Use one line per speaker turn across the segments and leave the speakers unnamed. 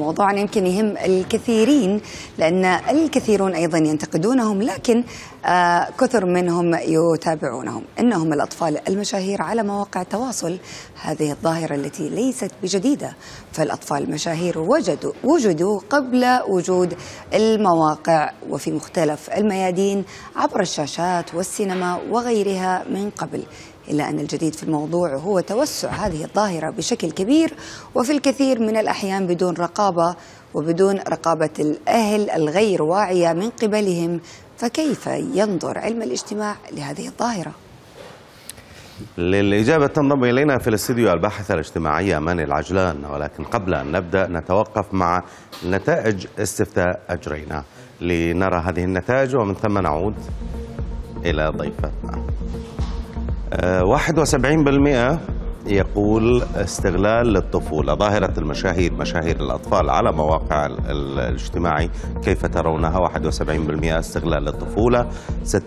موضوع يمكن يهم الكثيرين لأن الكثيرون أيضا ينتقدونهم لكن آه كثر منهم يتابعونهم إنهم الأطفال المشاهير على مواقع التواصل هذه الظاهرة التي ليست بجديدة فالأطفال المشاهير وجدوا وجدوا قبل وجود المواقع وفي مختلف الميادين عبر الشاشات والسينما وغيرها من قبل إلا أن الجديد في الموضوع هو توسع هذه الظاهرة بشكل كبير وفي الكثير من الأحيان بدون رقابة وبدون رقابة الأهل الغير واعية من قبلهم فكيف ينظر علم الاجتماع لهذه الظاهرة؟
للإجابة تنضم إلينا في الاستديو الباحثة الاجتماعية من العجلان ولكن قبل أن نبدأ نتوقف مع نتائج استفتاء أجرينا لنرى هذه النتائج ومن ثم نعود إلى ضيفتنا 71% يقول استغلال للطفولة ظاهرة المشاهير مشاهير الأطفال على مواقع الاجتماعي كيف ترونها 71% استغلال للطفولة 16%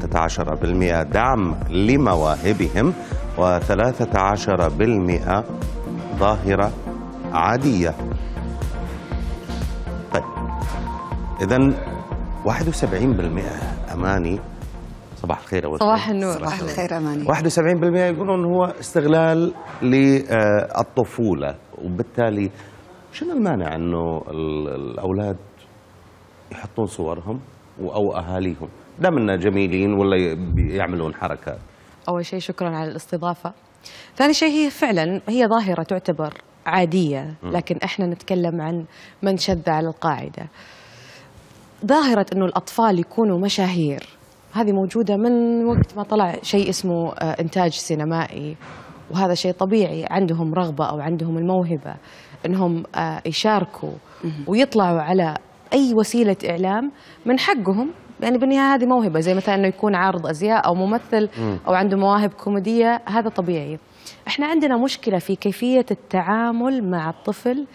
دعم لمواهبهم و13% ظاهرة عادية طيب إذا 71% أماني صباح الخير اول صباح النور صباح الخير اماني 71% يقولون هو استغلال للطفوله وبالتالي شنو المانع انه الاولاد يحطون صورهم او اهاليهم دام انه جميلين ولا يعملون حركات
اول شيء شكرا على الاستضافه ثاني شيء هي فعلا هي ظاهره تعتبر عاديه لكن احنا نتكلم عن من شذ على القاعده ظاهره انه الاطفال يكونوا مشاهير هذه موجودة من وقت ما طلع شيء اسمه آه، إنتاج سينمائي وهذا شيء طبيعي عندهم رغبة أو عندهم الموهبة أنهم آه، يشاركوا ويطلعوا على أي وسيلة إعلام من حقهم يعني بالنهايه هذه موهبه زي مثلا انه يكون عارض ازياء او ممثل او عنده مواهب كوميديه هذا طبيعي احنا عندنا مشكله في كيفيه التعامل مع الطفل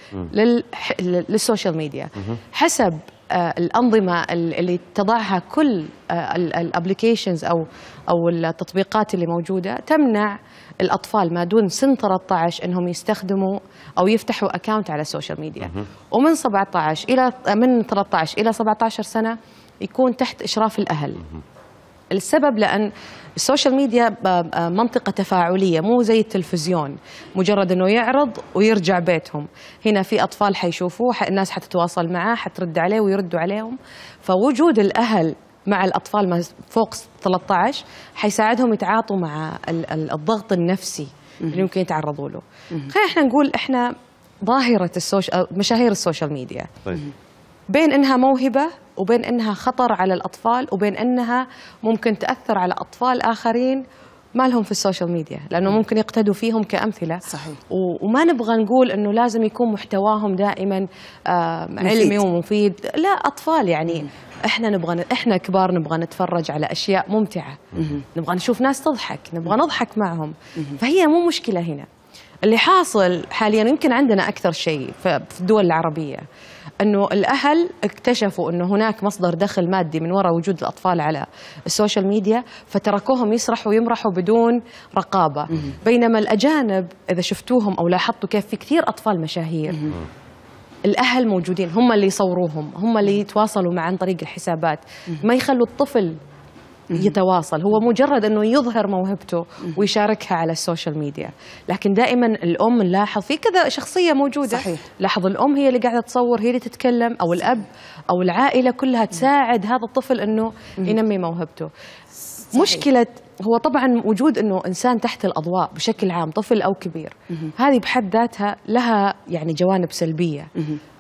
للسوشيال ميديا حسب آه، الانظمه اللي تضعها كل آه، الابلكيشنز او او التطبيقات اللي موجوده تمنع الاطفال ما دون سن 13 انهم يستخدموا او يفتحوا اكاونت على السوشيال ميديا ومن 17 الى من 13 الى 17 سنه يكون تحت اشراف الاهل السبب لأن السوشيال ميديا منطقة تفاعلية مو زي التلفزيون مجرد أنه يعرض ويرجع بيتهم هنا في أطفال حيشوفوه الناس حتتواصل معاه حترد عليه ويردوا عليهم فوجود الأهل مع الأطفال فوق 13 حيساعدهم يتعاطوا مع الضغط النفسي اللي ممكن يتعرضوا له خلينا احنا نقول احنا ظاهرة السوشيال مشاهير السوشيال ميديا طيب. بين انها موهبه وبين انها خطر على الاطفال وبين انها ممكن تاثر على اطفال اخرين ما لهم في السوشيال ميديا لانه ممكن يقتدوا فيهم كامثله صحيح وما نبغى نقول انه لازم يكون محتواهم دائما آه، علمي ومفيد لا اطفال يعني احنا نبغى احنا كبار نبغى نتفرج على اشياء ممتعه نبغى نشوف ناس تضحك نبغى نضحك معهم فهي مو مشكله هنا اللي حاصل حاليا يمكن عندنا اكثر شيء في الدول العربيه انه الاهل اكتشفوا انه هناك مصدر دخل مادي من وراء وجود الاطفال على السوشيال ميديا فتركوهم يسرحوا ويمرحوا بدون رقابه بينما الاجانب اذا شفتوهم او لاحظتوا كيف في كثير اطفال مشاهير الاهل موجودين هم اللي يصوروهم هم اللي يتواصلوا مع عن طريق الحسابات ما يخلوا الطفل يتواصل هو مجرد أنه يظهر موهبته ويشاركها على السوشيال ميديا لكن دائما الأم نلاحظ في كذا شخصية موجودة صحيح. لاحظ الأم هي اللي قاعدة تصور هي اللي تتكلم أو الأب أو العائلة كلها تساعد هذا الطفل أنه ينمي موهبته صحيح. مشكلة هو طبعا وجود انه انسان تحت الاضواء بشكل عام طفل او كبير مه. هذه بحد ذاتها لها يعني جوانب سلبيه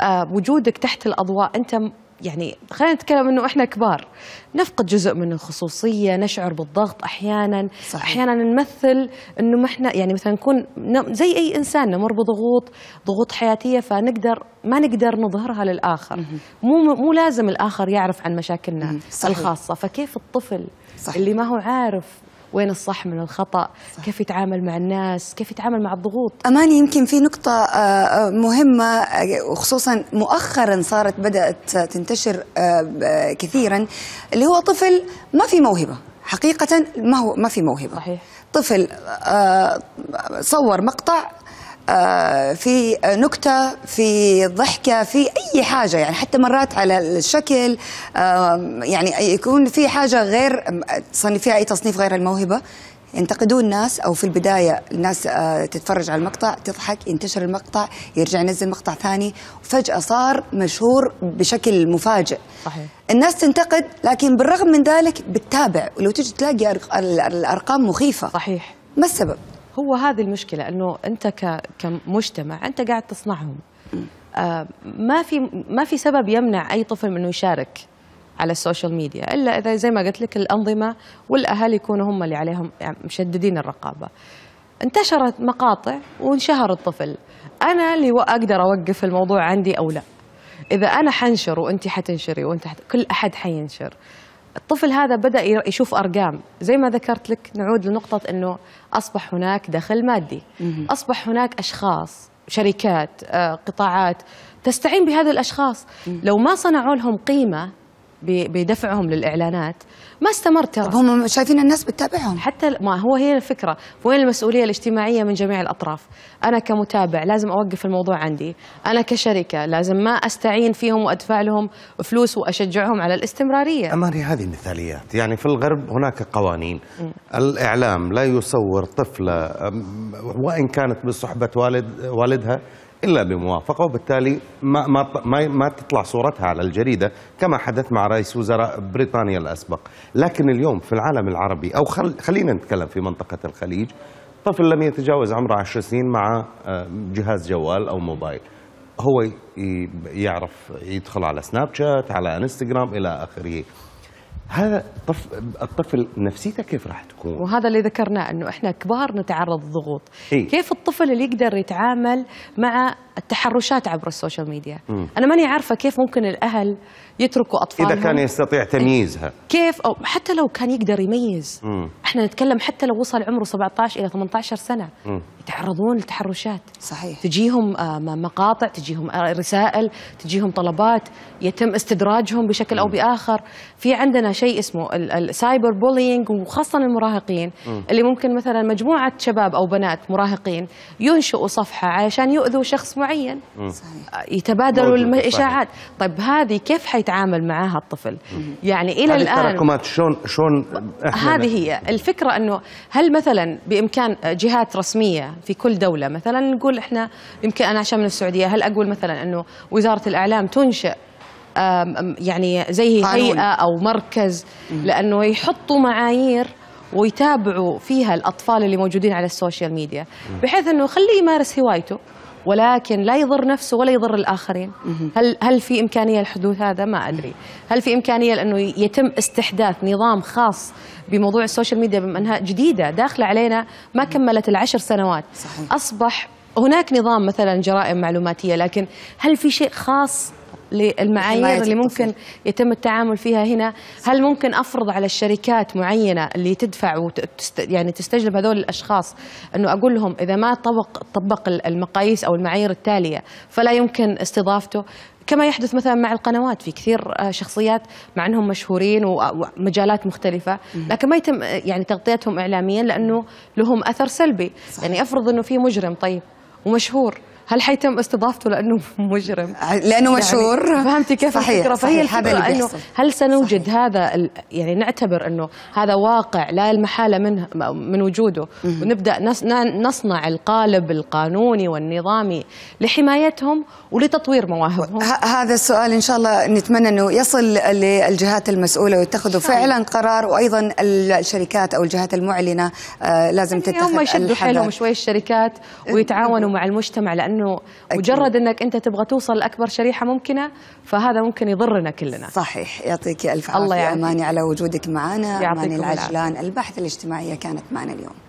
آه وجودك تحت الاضواء انت يعني خلينا نتكلم انه احنا كبار نفقد جزء من الخصوصيه نشعر بالضغط احيانا صحيح. احيانا نمثل انه ما احنا يعني مثلا نكون زي اي انسان نمر بضغوط ضغوط حياتيه فنقدر ما نقدر نظهرها للاخر مو مو لازم الاخر يعرف عن مشاكلنا صحيح. الخاصه فكيف الطفل صحيح. اللي ما هو عارف وين الصح من الخطأ صح. كيف يتعامل مع الناس كيف
يتعامل مع الضغوط أماني يمكن في نقطة آه، آه، مهمة آه، وخصوصا مؤخرا صارت بدأت تنتشر كثيرا اللي هو طفل ما في موهبة حقيقة ما هو ما في موهبة صحيح. طفل صور مقطع آه، في نكتة في ضحكة في أي حاجة يعني حتى مرات على الشكل يعني يكون في حاجة غير فيها أي تصنيف غير الموهبة ينتقدون الناس او في البدايه الناس آه، تتفرج على المقطع تضحك ينتشر المقطع يرجع ينزل مقطع ثاني وفجاه صار مشهور بشكل مفاجئ صحيح الناس تنتقد لكن بالرغم من ذلك بتتابع ولو تجي تلاقي الارقام مخيفه صحيح ما السبب هو هذه المشكله
انه انت كمجتمع انت قاعد تصنعهم آه ما في ما في سبب يمنع اي طفل من انه يشارك على السوشيال ميديا الا اذا زي ما قلت لك الانظمه والاهالي يكونوا هم اللي عليهم يعني مشددين الرقابه انتشرت مقاطع وانشهر الطفل انا اللي اقدر اوقف الموضوع عندي او لا اذا انا حنشر وانت حتنشري وانت حت... كل احد حينشر الطفل هذا بدا يشوف ارقام زي ما ذكرت لك نعود لنقطه انه اصبح هناك دخل مادي اصبح هناك اشخاص شركات آه، قطاعات تستعين بهذه الاشخاص لو ما صنعوا لهم قيمه بدفعهم للاعلانات ما استمرت ترى هم شايفين الناس بتتابعهم حتى ما هو هي الفكره وين المسؤوليه الاجتماعيه من جميع الاطراف انا كمتابع لازم اوقف الموضوع عندي انا كشركه لازم ما استعين فيهم وادفع لهم فلوس واشجعهم على الاستمراريه اماني هذه مثاليات
يعني في الغرب هناك قوانين م. الاعلام لا يصور طفله وان كانت بصحبه والد والدها الا بموافقه وبالتالي ما ما ما, ما تطلع صورتها على الجريده كما حدث مع رئيس وزراء بريطانيا الاسبق، لكن اليوم في العالم العربي او خل خلينا نتكلم في منطقه الخليج طفل لم يتجاوز عمره 10 سنين مع آه، جهاز جوال او موبايل. هو يعرف يدخل على سناب شات على انستغرام الى اخره هذا طف... الطفل نفسيته كيف راح تكون
وهذا اللي ذكرناه انه احنا كبار نتعرض للضغوط إيه؟ كيف الطفل اللي يقدر يتعامل مع التحرشات عبر السوشيال ميديا مم. انا ماني عارفه كيف ممكن الاهل يتركوا اطفالهم اذا كان يستطيع تمييزها إيه. كيف او حتى لو كان يقدر يميز مم. احنا نتكلم حتى لو وصل عمره 17 الى 18 سنه مم. يتعرضون لتحرشات صحيح تجيهم آه، مقاطع تجيهم آه، رسائل تجيهم طلبات يتم استدراجهم بشكل مم. او باخر في عندنا شيء اسمه السايبر بولينج وخاصه المراهقين م. اللي ممكن مثلا مجموعه شباب او بنات مراهقين ينشئوا صفحه عشان يؤذوا شخص معين يتبادلوا الاشاعات طيب هذه كيف حيتعامل معها الطفل م. يعني الى الان التراكمات
شلون شلون هذه هي
الفكره انه هل مثلا بامكان جهات رسميه في كل دوله مثلا نقول احنا يمكن انا عشان من السعوديه هل اقول مثلا انه وزاره الاعلام تنشئ يعني زي هيئه او مركز لانه يحطوا معايير ويتابعوا فيها الاطفال اللي موجودين على السوشيال ميديا بحيث انه خليه يمارس هوايته ولكن لا يضر نفسه ولا يضر الاخرين هل هل في امكانيه لحدوث هذا ما ادري هل في امكانيه لانه يتم استحداث نظام خاص بموضوع السوشيال ميديا بما انها جديده داخله علينا ما كملت العشر سنوات صحيح. اصبح هناك نظام مثلا جرائم معلوماتيه لكن هل في شيء خاص للمعايير اللي ممكن يتم التعامل فيها هنا هل ممكن أفرض على الشركات معينة اللي تدفع وتست يعني تستجلب هذول الأشخاص أنه أقول لهم إذا ما طبق, طبق المقاييس أو المعايير التالية فلا يمكن استضافته كما يحدث مثلا مع القنوات في كثير آه، شخصيات مع انهم مشهورين ومجالات مختلفه لكن ما يتم يعني تغطيتهم اعلاميا لانه لهم اثر سلبي صحيح. يعني افرض انه في مجرم طيب ومشهور هل حيتم استضافته لانه مجرم لانه يعني مشهور يعني فهمتي كيف صحيح الفكره صحيح الفكره هذا انه هل سنوجد صحيح. هذا يعني نعتبر انه هذا واقع لا المحاله منه من وجوده مم. ونبدا نصنع القالب القانوني والنظامي لحمايتهم ولتطوير مواهبهم
هذا السؤال ان شاء الله نتمنى انه يصل للجهات المسؤوله ويتخذوا فعلا قرار وايضا الشركات او الجهات المعلنه آه، لازم يعني تتخذ هم يشدوا حيلهم شوي الشركات إيه. ويتعاونوا مع
المجتمع لانه انه مجرد انك انت تبغى توصل لاكبر شريحه ممكنه فهذا ممكن يضرنا كلنا صحيح يعطيك الف عافيه الله يعني. اماني على وجودك معنا اماني العجلان
البحث الاجتماعيه كانت معنا اليوم